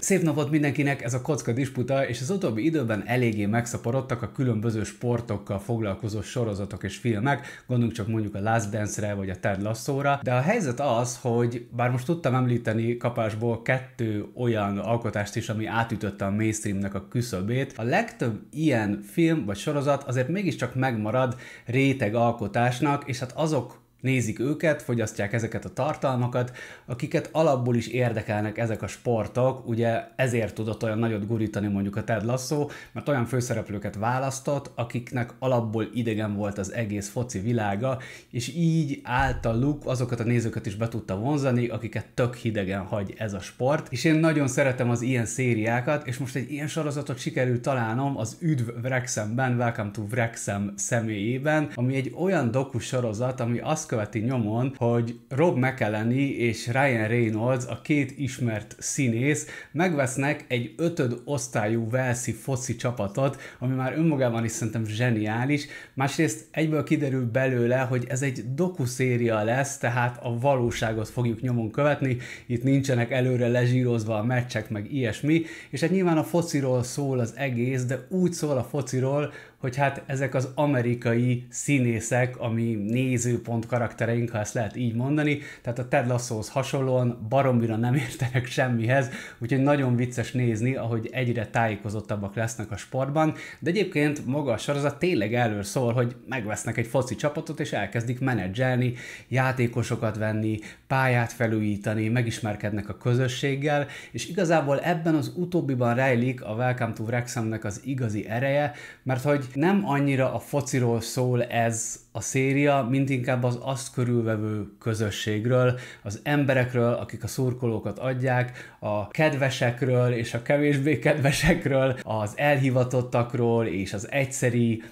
Szép napot mindenkinek, ez a Kocka Disputa, és az utóbbi időben eléggé megszaporodtak a különböző sportokkal foglalkozó sorozatok és filmek, gondoljunk csak mondjuk a Last Dance-re vagy a Ted Lasso-ra, de a helyzet az, hogy bár most tudtam említeni kapásból kettő olyan alkotást is, ami átütötte a mainstreamnek a küszöbét, a legtöbb ilyen film vagy sorozat azért mégiscsak megmarad réteg alkotásnak, és hát azok nézik őket, fogyasztják ezeket a tartalmakat, akiket alapból is érdekelnek ezek a sportok, ugye ezért tudott olyan nagyot gurítani mondjuk a Ted Lasso, mert olyan főszereplőket választott, akiknek alapból idegen volt az egész foci világa, és így általuk azokat a nézőket is be tudta vonzani, akiket tök hidegen hagy ez a sport, és én nagyon szeretem az ilyen szériákat, és most egy ilyen sorozatot sikerült találnom az Üdv Vrexemben, Welcome to Vrexem személyében, ami egy olyan dokus sorozat, ami azt követi nyomon, hogy Rob McElhenney és Ryan Reynolds, a két ismert színész, megvesznek egy ötöd osztályú Velszi foci csapatot, ami már önmagában is szerintem zseniális. Másrészt egyből kiderül belőle, hogy ez egy dokuszéria lesz, tehát a valóságot fogjuk nyomon követni, itt nincsenek előre lezsírozva a meccsek, meg ilyesmi, és hát nyilván a fociról szól az egész, de úgy szól a fociról, hogy hát ezek az amerikai színészek, ami nézőpont karaktereink, ha ezt lehet így mondani, tehát a Ted Lasso-hoz hasonlóan baromira nem értenek semmihez, úgyhogy nagyon vicces nézni, ahogy egyre tájékozottabbak lesznek a sportban, de egyébként maga a sorozat tényleg elől szól, hogy megvesznek egy foci csapatot, és elkezdik menedzselni, játékosokat venni, pályát felújítani, megismerkednek a közösséggel, és igazából ebben az utóbbiban rejlik a Welcome to Wrexham-nek az igazi ereje, mert hogy nem annyira a fociról szól ez a széria, mint inkább az azt körülvevő közösségről, az emberekről, akik a szurkolókat adják, a kedvesekről és a kevésbé kedvesekről, az elhivatottakról és az egyszeri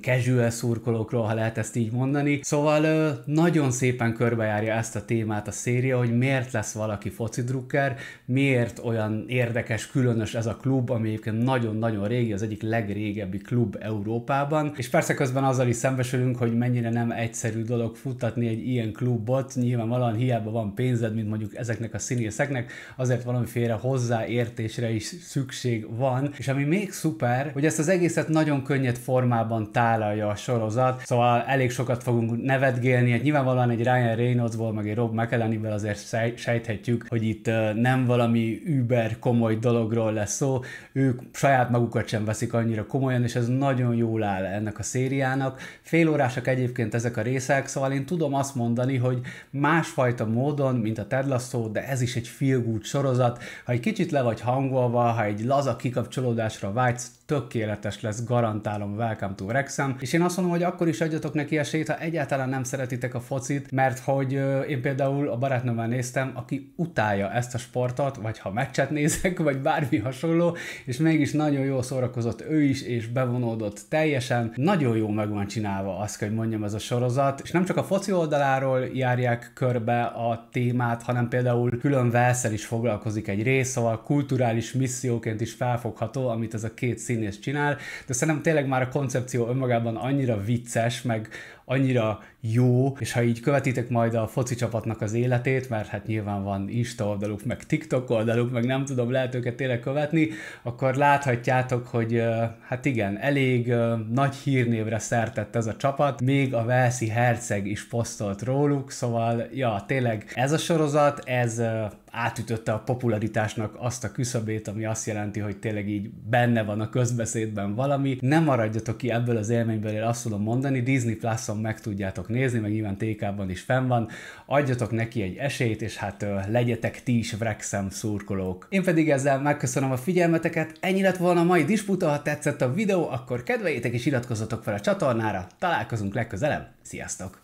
casual szurkolókról, ha lehet ezt így mondani. Szóval nagyon szépen körbejárja ezt a témát a széria, hogy miért lesz valaki foci drukker, miért olyan érdekes, különös ez a klub, ami egyébként nagyon-nagyon régi, az egyik legrégebbi klub Európában. És persze közben azzal is szembesülünk, hogy mennyire nem egyszerű dolog futtatni egy ilyen klubot, nyilván valami hiába van pénzed, mint mondjuk ezeknek a színészeknek, azért valamiféle hozzáértésre is szükség van. És ami még szuper, hogy ezt az egészet nagyon könnyed formában tálalja a sorozat, szóval elég sokat fogunk nevetgélni, hát nyilvánvalóan egy Ryan Reynoldsból, meg egy Rob McElhenneyvel azért sej- sejthetjük, hogy itt nem valami über komoly dologról lesz szó, ők saját magukat sem veszik annyira komolyan, és ez nagyon jól áll ennek a szériának. Félórásak egyébként ezek a részek, szóval én tudom azt mondani, hogy másfajta módon, mint a Ted Lasso, de ez is egy feel sorozat, ha egy kicsit le vagy hangolva, ha egy laza kikapcsolódásra vágysz, tökéletes lesz, garantálom, welcome to Rexham. És én azt mondom, hogy akkor is adjatok neki esélyt, ha egyáltalán nem szeretitek a focit, mert hogy én például a barátnőmmel néztem, aki utálja ezt a sportot, vagy ha meccset nézek, vagy bármi hasonló, és mégis nagyon jól szórakozott ő is, és bevonódott teljesen. Nagyon jó meg van csinálva azt, hogy mondjam, ez a sorozat, és nem csak a foci oldaláról járják körbe a témát, hanem például külön Velszel is foglalkozik egy rész, szóval kulturális misszióként is felfogható, amit ez a két szín színész csinál, de szerintem tényleg már a koncepció önmagában annyira vicces, meg annyira jó, és ha így követitek majd a foci csapatnak az életét, mert hát nyilván van Insta oldaluk, meg TikTok oldaluk, meg nem tudom, lehet őket tényleg követni, akkor láthatjátok, hogy hát igen, elég nagy hírnévre szertett ez a csapat, még a Velszi Herceg is posztolt róluk, szóval ja, tényleg ez a sorozat, ez átütötte a popularitásnak azt a küszöbét, ami azt jelenti, hogy tényleg így benne van a közbeszédben valami. Nem maradjatok ki ebből az élményből, én azt tudom mondani, Disney Plus-on meg tudjátok nézni, meg nyilván TK-ban is fenn van. Adjatok neki egy esélyt, és hát legyetek ti is Wrexham szurkolók. Én pedig ezzel megköszönöm a figyelmeteket, ennyi lett volna a mai disputa, ha tetszett a videó, akkor kedvejétek és iratkozzatok fel a csatornára, találkozunk legközelebb, sziasztok!